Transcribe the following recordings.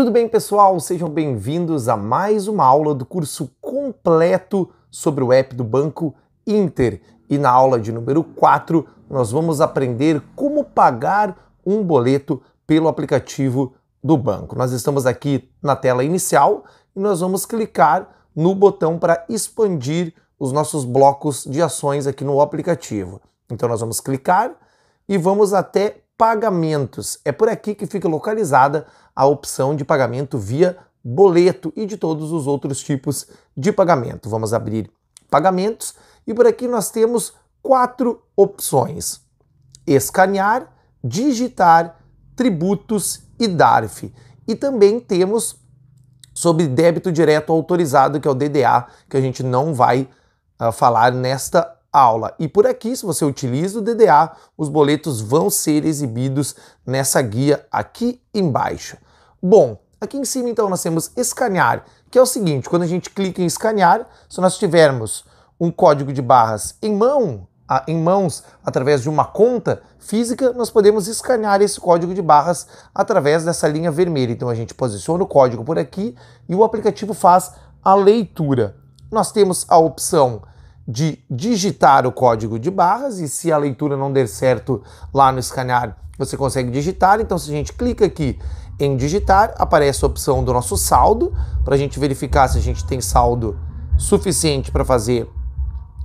Tudo bem, pessoal? Sejam bem-vindos a mais uma aula do curso completo sobre o app do Banco Inter. E na aula de número 4, nós vamos aprender como pagar um boleto pelo aplicativo do banco. Nós estamos aqui na tela inicial e nós vamos clicar no botão para expandir os nossos blocos de ações aqui no aplicativo. Então nós vamos clicar e vamos até pagamentos. É por aqui que fica localizada a opção de pagamento via boleto e de todos os outros tipos de pagamento. Vamos abrir pagamentos e por aqui nós temos quatro opções: escanear, digitar, tributos e DARF. E também temos sobre débito direto autorizado, que é o DDA, que a gente não vai uh, falar nesta aula. E por aqui, se você utiliza o DDA, os boletos vão ser exibidos nessa guia aqui embaixo. Bom, aqui em cima então nós temos escanear, que é o seguinte, quando a gente clica em escanear, se nós tivermos um código de barras em mão, em mãos através de uma conta física, nós podemos escanear esse código de barras através dessa linha vermelha. Então a gente posiciona o código por aqui e o aplicativo faz a leitura. Nós temos a opção de digitar o código de barras e se a leitura não der certo lá no escanear, você consegue digitar. Então, se a gente clica aqui em digitar, aparece a opção do nosso saldo para a gente verificar se a gente tem saldo suficiente para fazer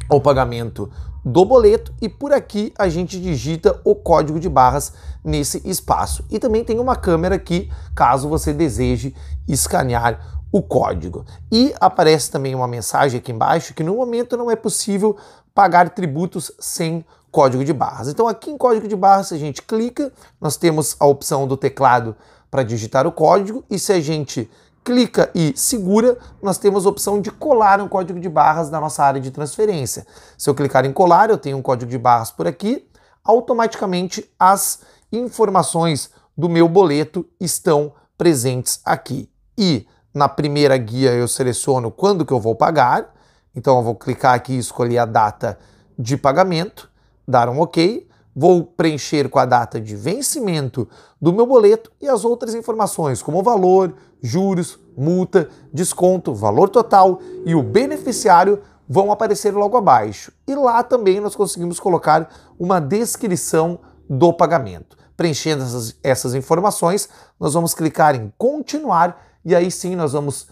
o pagamento do boleto e por aqui a gente digita o código de barras nesse espaço. E também tem uma câmera aqui, caso você deseje escanear o código. E aparece também uma mensagem aqui embaixo que no momento não é possível pagar tributos sem código de barras. Então aqui em código de barras, se a gente clica, nós temos a opção do teclado para digitar o código e se a gente clica e segura, nós temos a opção de colar um código de barras na nossa área de transferência. Se eu clicar em colar, eu tenho um código de barras por aqui, automaticamente as informações do meu boleto estão presentes aqui. E na primeira guia eu seleciono quando que eu vou pagar, então eu vou clicar aqui e escolher a data de pagamento, dar um OK, vou preencher com a data de vencimento do meu boleto e as outras informações, como valor, juros, multa, desconto, valor total e o beneficiário vão aparecer logo abaixo. E lá também nós conseguimos colocar uma descrição do pagamento. Preenchendo essas, essas informações, nós vamos clicar em continuar e aí sim nós vamos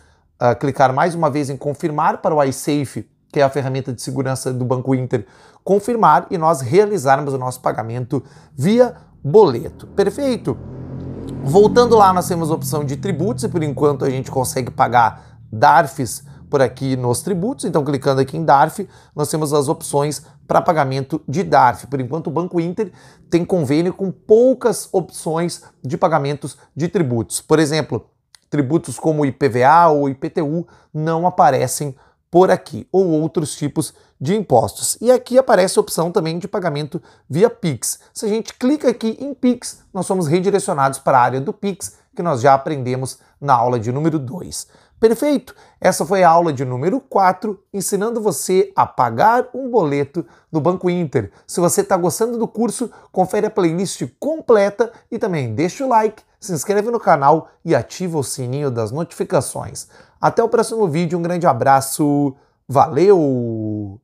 uh, clicar mais uma vez em confirmar para o iSafe, que é a ferramenta de segurança do Banco Inter, confirmar e nós realizarmos o nosso pagamento via boleto. Perfeito? Voltando lá, nós temos a opção de tributos e por enquanto a gente consegue pagar DARFs por aqui nos tributos. Então, clicando aqui em DARF, nós temos as opções para pagamento de DARF. Por enquanto, o Banco Inter tem convênio com poucas opções de pagamentos de tributos. Por exemplo, tributos como IPVA ou IPTU não aparecem por aqui, ou outros tipos de impostos. E aqui aparece a opção também de pagamento via Pix. Se a gente clica aqui em Pix, nós somos redirecionados para a área do Pix, que nós já aprendemos na aula de número 2. Perfeito? Essa foi a aula de número 4, ensinando você a pagar um boleto do Banco Inter. Se você está gostando do curso, confere a playlist completa e também deixa o like se inscreve no canal e ativa o sininho das notificações. Até o próximo vídeo, um grande abraço, valeu!